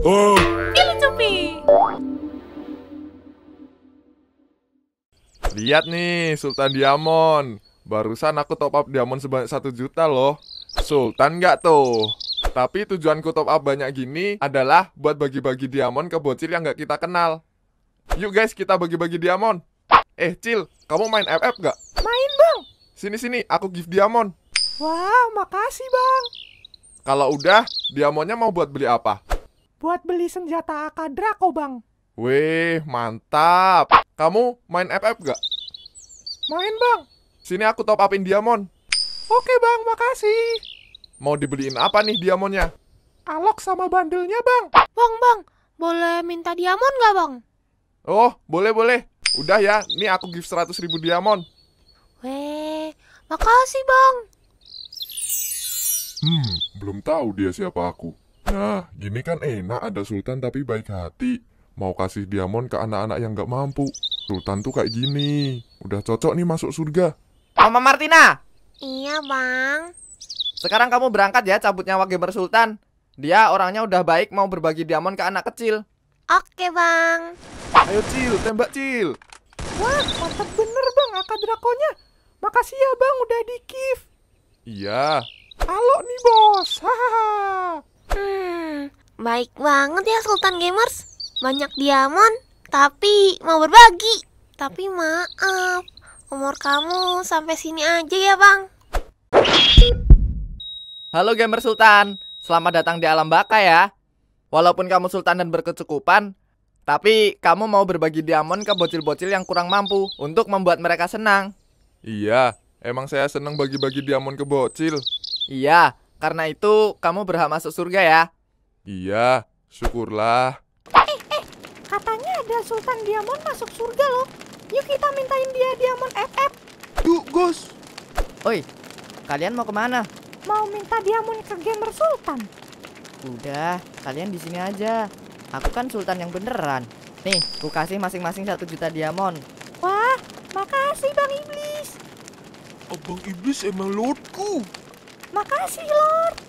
Oh. Lihat nih, Sultan Diamond. Barusan aku top up diamond sebanyak 1 juta loh. Sultan nggak tuh? Tapi tujuanku top up banyak gini adalah buat bagi-bagi diamond ke bocil yang nggak kita kenal. Yuk guys, kita bagi-bagi diamond. Eh, Cil, kamu main FF nggak? Main, Bang. Sini-sini, aku give diamond. Wah, wow, makasih, Bang. Kalau udah, diamondnya mau buat beli apa? buat beli senjata AK Draco, Bang. Wih, mantap. Kamu main FF gak? Main, Bang. Sini aku top upin diamond. Oke, Bang. Makasih. Mau dibeliin apa nih diamondnya? Alok sama bandelnya, Bang. Bang, Bang. Boleh minta diamond gak, Bang? Oh, boleh-boleh. Udah ya, nih aku give 100 ribu diamond. Weh, makasih, Bang. Hmm, belum tahu dia siapa aku. Ya, gini kan enak ada Sultan tapi baik hati. Mau kasih diamond ke anak-anak yang gak mampu. Sultan tuh kayak gini. Udah cocok nih masuk surga. Mama Martina! Iya, Bang. Sekarang kamu berangkat ya cabut nyawa gamer Sultan. Dia orangnya udah baik mau berbagi diamond ke anak kecil. Oke, Bang. Ayo, Cil. Tembak, Cil. Wah, mantap bener, Bang, akad drakonya. Makasih ya, Bang, udah di kif Iya. Halo nih, Bos. Hahaha. Hmm, baik banget ya Sultan Gamers. Banyak diamond, tapi mau berbagi. Tapi maaf, umur kamu sampai sini aja ya bang. Halo Gamer Sultan, selamat datang di alam baka ya. Walaupun kamu Sultan dan berkecukupan, tapi kamu mau berbagi diamond ke bocil-bocil yang kurang mampu untuk membuat mereka senang. Iya, emang saya senang bagi-bagi diamond ke bocil. Iya, karena itu kamu berhak masuk surga ya. Iya, syukurlah. Eh, eh, katanya ada Sultan Diamond masuk surga loh. Yuk kita mintain dia Diamond FF. Yuk, Gus. Oi, kalian mau kemana? Mau minta Diamond ke Gamer Sultan. Udah, kalian di sini aja. Aku kan Sultan yang beneran. Nih, ku kasih masing-masing satu juta diamond. Wah, makasih Bang Iblis. Abang oh, Iblis emang lordku. Makasih Lord.